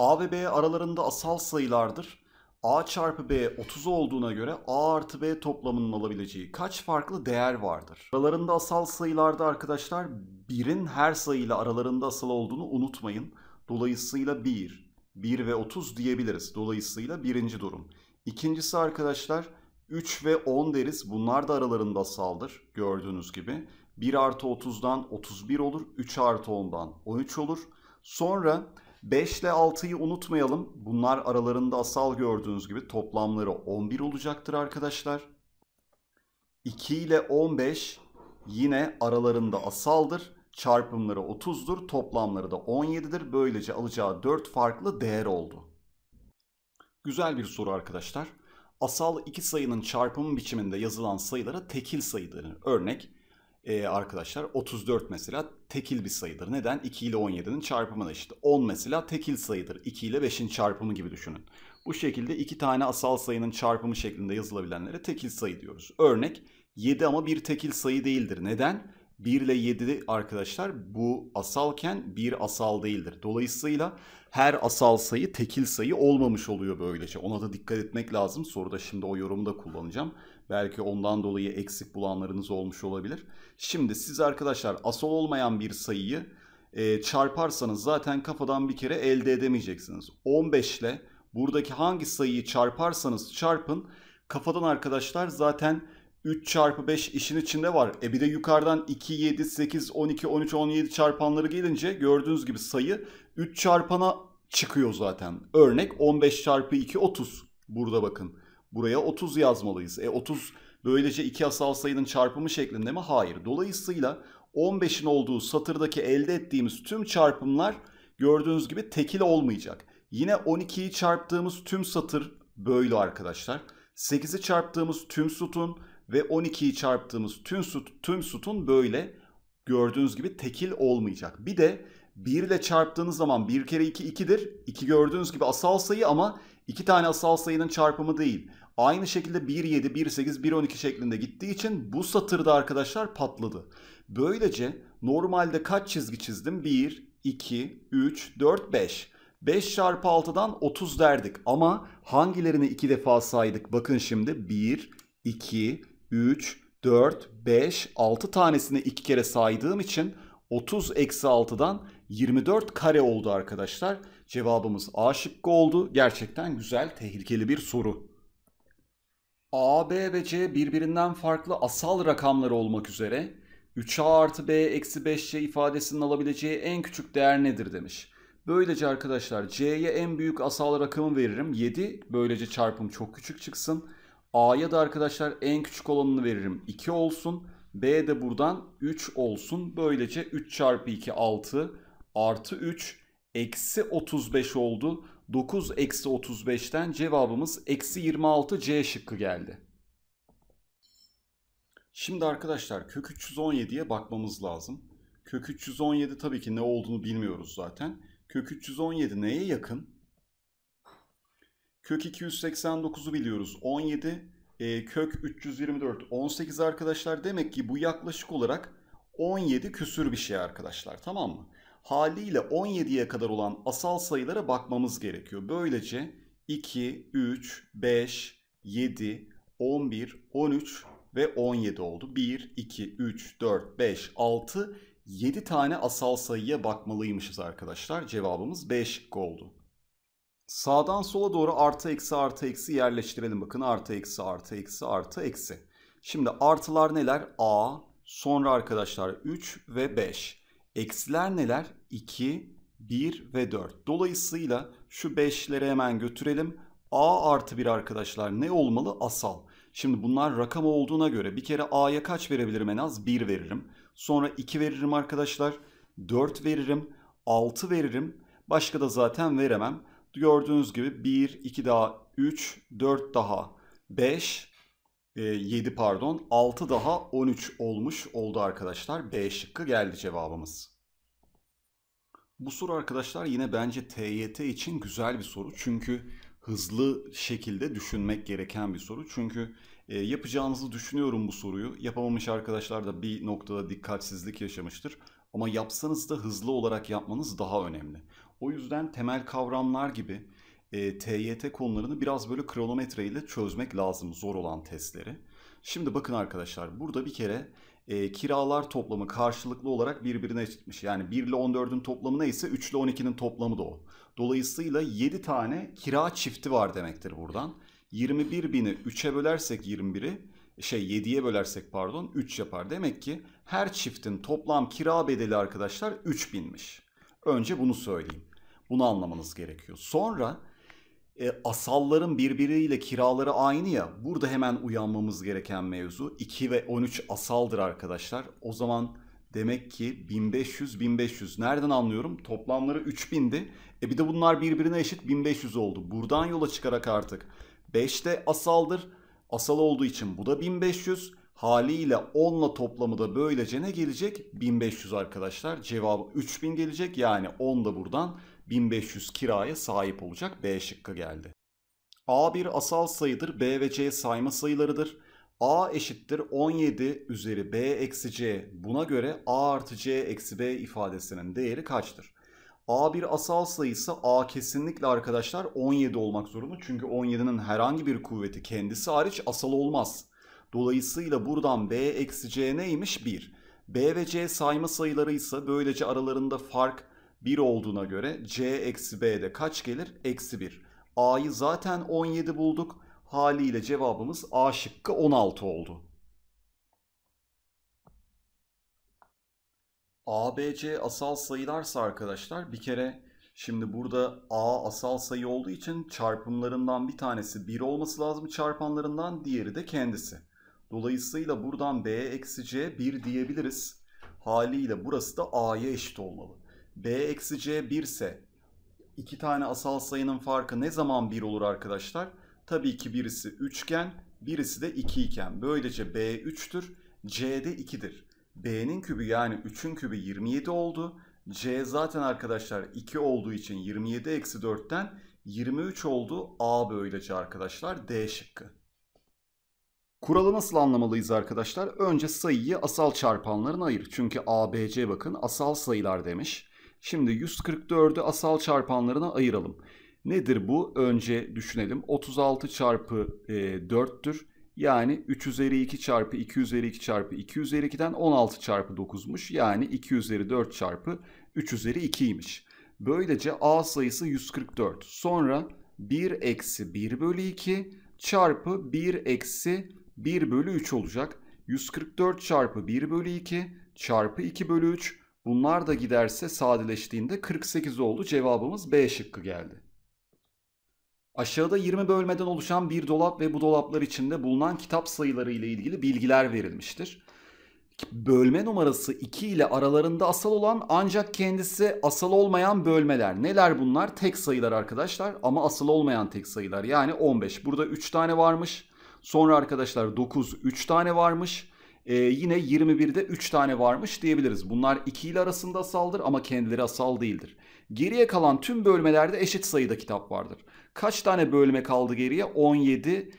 A ve B aralarında asal sayılardır. A çarpı B 30 olduğuna göre A artı B toplamının alabileceği kaç farklı değer vardır? Aralarında asal sayılarda arkadaşlar birin her sayıyla aralarında asal olduğunu unutmayın. Dolayısıyla 1, 1 ve 30 diyebiliriz. Dolayısıyla birinci durum. İkincisi arkadaşlar 3 ve 10 deriz. Bunlar da aralarında asaldır gördüğünüz gibi. 1 artı 30'dan 31 olur. 3 artı 10'dan 13 olur. Sonra 5 ile 6'yı unutmayalım. Bunlar aralarında asal gördüğünüz gibi toplamları 11 olacaktır arkadaşlar. 2 ile 15 yine aralarında asaldır. Çarpımları 30'dur. Toplamları da 17'dir. Böylece alacağı 4 farklı değer oldu. Güzel bir soru arkadaşlar. Asal iki sayının çarpımı biçiminde yazılan sayılara tekil sayı denir. Örnek e, arkadaşlar 34 mesela tekil bir sayıdır. Neden? 2 ile 17'nin çarpımına işte. 10 mesela tekil sayıdır. 2 ile 5'in çarpımı gibi düşünün. Bu şekilde iki tane asal sayının çarpımı şeklinde yazılabilenlere tekil sayı diyoruz. Örnek 7 ama bir tekil sayı değildir. Neden? 1 ile 7 arkadaşlar bu asalken bir asal değildir. Dolayısıyla her asal sayı tekil sayı olmamış oluyor böylece. Ona da dikkat etmek lazım. Soruda şimdi o yorumu da kullanacağım. Belki ondan dolayı eksik bulanlarınız olmuş olabilir. Şimdi siz arkadaşlar asal olmayan bir sayıyı e, çarparsanız zaten kafadan bir kere elde edemeyeceksiniz. 15 ile buradaki hangi sayıyı çarparsanız çarpın kafadan arkadaşlar zaten 3 çarpı 5 işin içinde var. E bir de yukarıdan 2, 7, 8, 12, 13, 17 çarpanları gelince gördüğünüz gibi sayı 3 çarpana çıkıyor zaten. Örnek 15 çarpı 2 30. Burada bakın. Buraya 30 yazmalıyız. E 30 böylece iki asal sayının çarpımı şeklinde mi? Hayır. Dolayısıyla 15'in olduğu satırdaki elde ettiğimiz tüm çarpımlar gördüğünüz gibi tekil olmayacak. Yine 12'yi çarptığımız tüm satır böyle arkadaşlar. 8'i çarptığımız tüm sütun, ve 12'yi çarptığımız tüm, sut tüm sutun böyle gördüğünüz gibi tekil olmayacak. Bir de 1 ile çarptığınız zaman 1 kere 2 2'dir. 2 gördüğünüz gibi asal sayı ama 2 tane asal sayının çarpımı değil. Aynı şekilde 1 7, 1 8, 1 12 şeklinde gittiği için bu satırda arkadaşlar patladı. Böylece normalde kaç çizgi çizdim? 1, 2, 3, 4, 5. 5 çarpı 6'dan 30 derdik ama hangilerini 2 defa saydık? Bakın şimdi 1, 2, 3, 4, 5, 6 tanesini iki kere saydığım için 30 eksi 6'dan 24 kare oldu arkadaşlar. Cevabımız A şıkkı oldu. Gerçekten güzel, tehlikeli bir soru. A, B ve C birbirinden farklı asal rakamları olmak üzere 3A artı B eksi 5C ifadesinin alabileceği en küçük değer nedir demiş. Böylece arkadaşlar C'ye en büyük asal rakamı veririm 7. Böylece çarpım çok küçük çıksın. A'ya da arkadaşlar en küçük olanını veririm 2 olsun. B de buradan 3 olsun. Böylece 3 çarpı 2 6 artı 3 eksi 35 oldu. 9 eksi 35'ten cevabımız eksi 26 C şıkkı geldi. Şimdi arkadaşlar kök 317'ye bakmamız lazım. Kök 317 tabii ki ne olduğunu bilmiyoruz zaten. Kök 317 neye yakın? Kök 289'u biliyoruz 17. E, kök 324 18 arkadaşlar. Demek ki bu yaklaşık olarak 17 küsür bir şey arkadaşlar tamam mı? Haliyle 17'ye kadar olan asal sayılara bakmamız gerekiyor. Böylece 2, 3, 5, 7, 11, 13 ve 17 oldu. 1, 2, 3, 4, 5, 6, 7 tane asal sayıya bakmalıymışız arkadaşlar. Cevabımız 5 oldu. Sağdan sola doğru artı eksi artı eksi yerleştirelim. Bakın artı eksi artı eksi artı eksi. Şimdi artılar neler? A, sonra arkadaşlar 3 ve 5. Eksiler neler? 2, 1 ve 4. Dolayısıyla şu 5'leri hemen götürelim. A artı 1 arkadaşlar ne olmalı? Asal. Şimdi bunlar rakam olduğuna göre bir kere A'ya kaç verebilirim en az? 1 veririm. Sonra 2 veririm arkadaşlar. 4 veririm. 6 veririm. Başka da zaten veremem. Gördüğünüz gibi 1, 2 daha 3, 4 daha 5, 7 e, pardon 6 daha 13 olmuş oldu arkadaşlar. B şıkkı geldi cevabımız. Bu soru arkadaşlar yine bence TYT için güzel bir soru. Çünkü hızlı şekilde düşünmek gereken bir soru. Çünkü e, yapacağınızı düşünüyorum bu soruyu. Yapamamış arkadaşlar da bir noktada dikkatsizlik yaşamıştır. Ama yapsanız da hızlı olarak yapmanız daha önemli. O yüzden temel kavramlar gibi e, TYT konularını biraz böyle kronometre ile çözmek lazım zor olan testleri. Şimdi bakın arkadaşlar burada bir kere e, kiralar toplamı karşılıklı olarak birbirine eşitmiş, Yani 1 ile 14'ün toplamı neyse 3 ile 12'nin toplamı da o. Dolayısıyla 7 tane kira çifti var demektir buradan. 21 bini 3'e bölersek 21'i şey 7'ye bölersek pardon 3 yapar. Demek ki her çiftin toplam kira bedeli arkadaşlar 3 binmiş. Önce bunu söyleyeyim. Bunu anlamanız gerekiyor. Sonra e, asalların birbiriyle kiraları aynı ya. Burada hemen uyanmamız gereken mevzu 2 ve 13 asaldır arkadaşlar. O zaman demek ki 1500 1500 nereden anlıyorum? Toplamları 3000'di. E bir de bunlar birbirine eşit 1500 oldu. Buradan yola çıkarak artık 5 de asaldır. Asal olduğu için bu da 1500. Haliyle 10'la toplamı da böylece ne gelecek? 1500 arkadaşlar. Cevabı 3000 gelecek. Yani 10 da buradan 1500 kiraya sahip olacak B şıkkı geldi. A bir asal sayıdır, B ve C sayma sayılarıdır. A eşittir 17 üzeri B eksi C. Buna göre A artı C eksi B ifadesinin değeri kaçtır? A bir asal sayısı A kesinlikle arkadaşlar 17 olmak zorunda. Çünkü 17'nin herhangi bir kuvveti kendisi hariç asal olmaz. Dolayısıyla buradan B eksi C neymiş? 1. B ve C sayma sayıları ise böylece aralarında fark 1 olduğuna göre c eksi B'de kaç gelir? Eksi 1. A'yı zaten 17 bulduk. Haliyle cevabımız A şıkkı 16 oldu. A, B, C asal sayılarsa arkadaşlar bir kere şimdi burada A asal sayı olduğu için çarpımlarından bir tanesi 1 olması lazım çarpanlarından diğeri de kendisi. Dolayısıyla buradan B eksi C 1 diyebiliriz. Haliyle burası da A'ya eşit olmalı b eksi c 1 ise iki tane asal sayının farkı ne zaman 1 olur arkadaşlar? Tabii ki birisi 3 iken birisi de 2 iken. Böylece b 3'tür, c de 2'dir. b'nin kübü yani 3'ün kübü 27 oldu. c zaten arkadaşlar 2 olduğu için 27 eksi 4'ten 23 oldu. a böylece arkadaşlar d şıkkı. Kuralı nasıl anlamalıyız arkadaşlar? Önce sayıyı asal çarpanların ayır. Çünkü A B C bakın asal sayılar demiş. Şimdi 144'ü asal çarpanlarına ayıralım. Nedir bu? Önce düşünelim. 36 çarpı e, 4'tür. Yani 3 üzeri 2 çarpı 2 üzeri 2 çarpı 2 üzeri 2'den 16 çarpı 9'muş. Yani 2 üzeri 4 çarpı 3 üzeri 2'ymiş. Böylece A sayısı 144. Sonra 1 eksi 1 bölü 2 çarpı 1 eksi 1 bölü 3 olacak. 144 çarpı 1 bölü 2 çarpı 2 bölü 3 Bunlar da giderse sadeleştiğinde 48 oldu. Cevabımız B şıkkı geldi. Aşağıda 20 bölmeden oluşan bir dolap ve bu dolaplar içinde bulunan kitap sayıları ile ilgili bilgiler verilmiştir. Bölme numarası 2 ile aralarında asal olan ancak kendisi asal olmayan bölmeler. Neler bunlar? Tek sayılar arkadaşlar ama asal olmayan tek sayılar. Yani 15. Burada 3 tane varmış. Sonra arkadaşlar 9 3 tane varmış. Ee, yine 21'de 3 tane varmış diyebiliriz. Bunlar 2 ile arasında asaldır ama kendileri asal değildir. Geriye kalan tüm bölmelerde eşit sayıda kitap vardır. Kaç tane bölme kaldı geriye? 17,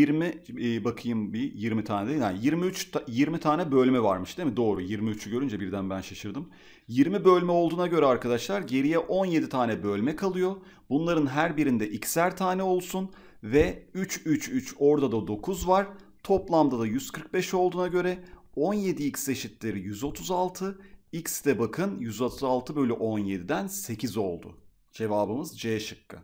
20 e, bakayım bir 20 tane değil. Yani 23 20 tane bölme varmış değil mi? Doğru. 23'ü görünce birden ben şaşırdım. 20 bölme olduğuna göre arkadaşlar geriye 17 tane bölme kalıyor. Bunların her birinde x'er tane olsun ve 3 3 3 orada da 9 var. Toplamda da 145 olduğuna göre 17x eşittir 136. X de bakın 136 bölü 17'den 8 oldu. Cevabımız C şıkkı.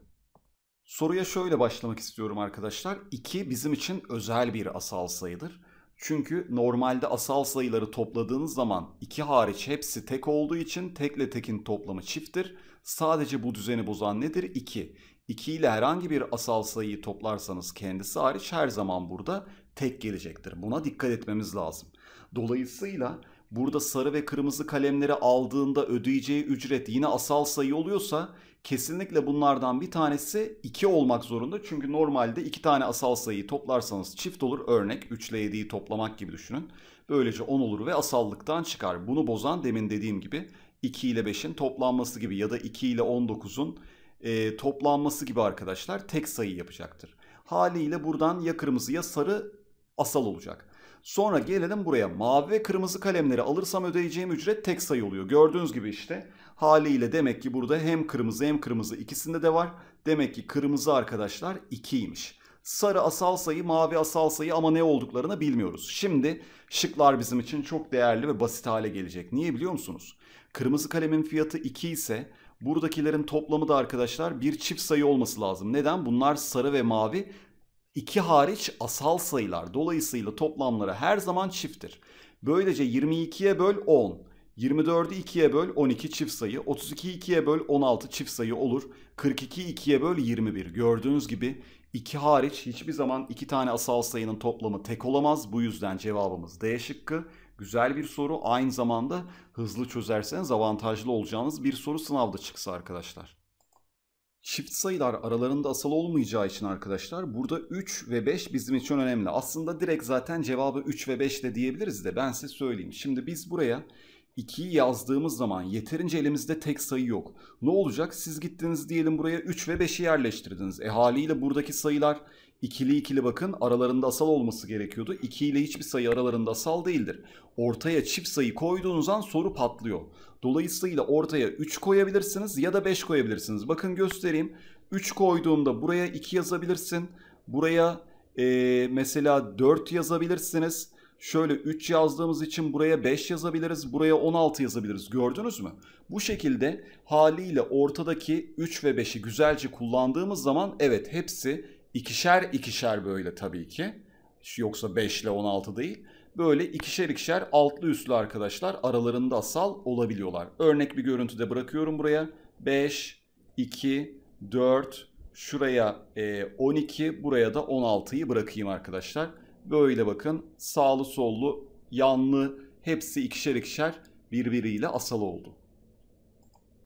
Soruya şöyle başlamak istiyorum arkadaşlar. 2 bizim için özel bir asal sayıdır. Çünkü normalde asal sayıları topladığınız zaman 2 hariç hepsi tek olduğu için tekle tekin toplamı çifttir. Sadece bu düzeni bozan nedir? 2. 2 ile herhangi bir asal sayıyı toplarsanız kendisi hariç her zaman burada tek gelecektir. Buna dikkat etmemiz lazım. Dolayısıyla burada sarı ve kırmızı kalemleri aldığında ödeyeceği ücret yine asal sayı oluyorsa kesinlikle bunlardan bir tanesi 2 olmak zorunda. Çünkü normalde 2 tane asal sayıyı toplarsanız çift olur. Örnek 3 ile 7'yi toplamak gibi düşünün. Böylece 10 olur ve asallıktan çıkar. Bunu bozan demin dediğim gibi 2 ile 5'in toplanması gibi ya da 2 ile 19'un e, toplanması gibi arkadaşlar tek sayı yapacaktır. Haliyle buradan ya kırmızı ya sarı asal olacak. Sonra gelelim buraya. Mavi ve kırmızı kalemleri alırsam ödeyeceğim ücret tek sayı oluyor. Gördüğünüz gibi işte haliyle demek ki burada hem kırmızı hem kırmızı ikisinde de var. Demek ki kırmızı arkadaşlar 2'ymiş. Sarı asal sayı, mavi asal sayı ama ne olduklarını bilmiyoruz. Şimdi şıklar bizim için çok değerli ve basit hale gelecek. Niye biliyor musunuz? Kırmızı kalemin fiyatı 2 ise Buradakilerin toplamı da arkadaşlar bir çift sayı olması lazım. Neden? Bunlar sarı ve mavi. İki hariç asal sayılar. Dolayısıyla toplamları her zaman çifttir. Böylece 22'ye böl 10. 24'ü 2'ye böl 12 çift sayı. 32'yi 2'ye böl 16 çift sayı olur. 42'yi 2'ye böl 21. Gördüğünüz gibi iki hariç hiçbir zaman iki tane asal sayının toplamı tek olamaz. Bu yüzden cevabımız D şıkkı. Güzel bir soru aynı zamanda hızlı çözerseniz avantajlı olacağınız bir soru sınavda çıksa arkadaşlar. Çift sayılar aralarında asal olmayacağı için arkadaşlar burada 3 ve 5 bizim için önemli. Aslında direkt zaten cevabı 3 ve 5 de diyebiliriz de ben size söyleyeyim. Şimdi biz buraya 2'yi yazdığımız zaman yeterince elimizde tek sayı yok. Ne olacak? Siz gittiniz diyelim buraya 3 ve 5'i yerleştirdiniz. E haliyle buradaki sayılar İkili ikili bakın aralarında asal olması gerekiyordu. 2 ile hiçbir sayı aralarında asal değildir. Ortaya çift sayı koyduğunuz an soru patlıyor. Dolayısıyla ortaya 3 koyabilirsiniz ya da 5 koyabilirsiniz. Bakın göstereyim. 3 koyduğumda buraya 2 yazabilirsin. Buraya ee, mesela 4 yazabilirsiniz. Şöyle 3 yazdığımız için buraya 5 yazabiliriz, buraya 16 yazabiliriz. Gördünüz mü? Bu şekilde haliyle ortadaki 3 ve 5'i güzelce kullandığımız zaman evet hepsi ikişer ikişer böyle tabii ki. Yoksa 5 ile 16 değil. Böyle ikişer ikişer altlı üstlü arkadaşlar aralarında asal olabiliyorlar. Örnek bir görüntüde bırakıyorum buraya. 5, 2, 4, şuraya 12, e, buraya da 16'yı bırakayım arkadaşlar. Böyle bakın sağlı sollu yanlı hepsi ikişer ikişer birbiriyle asal oldu.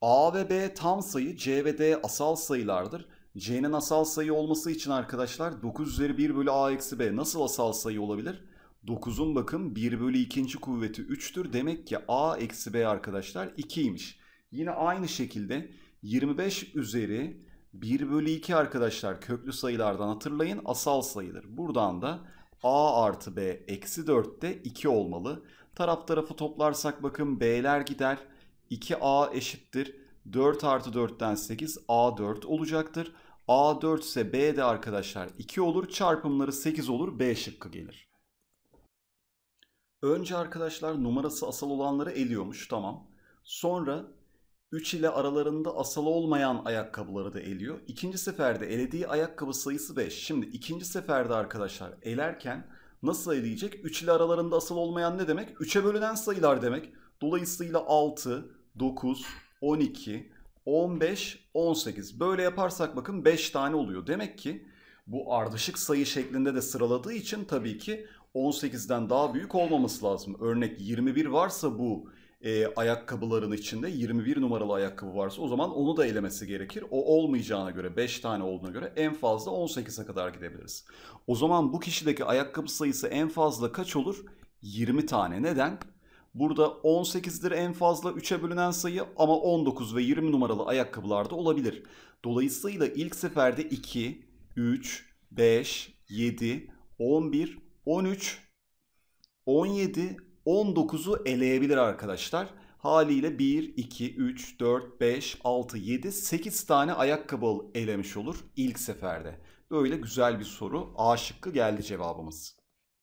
A ve B tam sayı, C ve D asal sayılardır C'nin asal sayı olması için arkadaşlar 9 üzeri 1 bölü A eksi B nasıl asal sayı olabilir? 9'un bakın 1 bölü 2. kuvveti 3'tür. Demek ki A eksi B arkadaşlar 2'ymiş. Yine aynı şekilde 25 üzeri 1 bölü 2 arkadaşlar köklü sayılardan hatırlayın asal sayıdır. Buradan da A artı B eksi 4'te 2 olmalı. Taraf tarafı toplarsak bakın B'ler gider. 2A eşittir. 4 artı 4'ten 8 A4 olacaktır. A4 ise B de arkadaşlar 2 olur. Çarpımları 8 olur. B şıkkı gelir. Önce arkadaşlar numarası asal olanları eliyormuş. Tamam. Sonra 3 ile aralarında asal olmayan ayakkabıları da eliyor. İkinci seferde elediği ayakkabı sayısı 5. Şimdi ikinci seferde arkadaşlar elerken nasıl eleyecek? 3 ile aralarında asal olmayan ne demek? 3'e bölünen sayılar demek. Dolayısıyla 6, 9, 12, 15, 18. Böyle yaparsak bakın 5 tane oluyor. Demek ki bu ardışık sayı şeklinde de sıraladığı için tabii ki 18'den daha büyük olmaması lazım. Örnek 21 varsa bu e, ayakkabıların içinde 21 numaralı ayakkabı varsa o zaman onu da elemesi gerekir. O olmayacağına göre 5 tane olduğuna göre en fazla 18'e kadar gidebiliriz. O zaman bu kişideki ayakkabı sayısı en fazla kaç olur? 20 tane. Neden? Burada 18'dir en fazla 3'e bölünen sayı ama 19 ve 20 numaralı ayakkabılarda olabilir. Dolayısıyla ilk seferde 2, 3, 5, 7, 11, 13, 17, 19'u eleyebilir arkadaşlar. Haliyle 1, 2, 3, 4, 5, 6, 7, 8 tane ayakkabı elemiş olur ilk seferde. Böyle güzel bir soru. A şıkkı geldi cevabımız.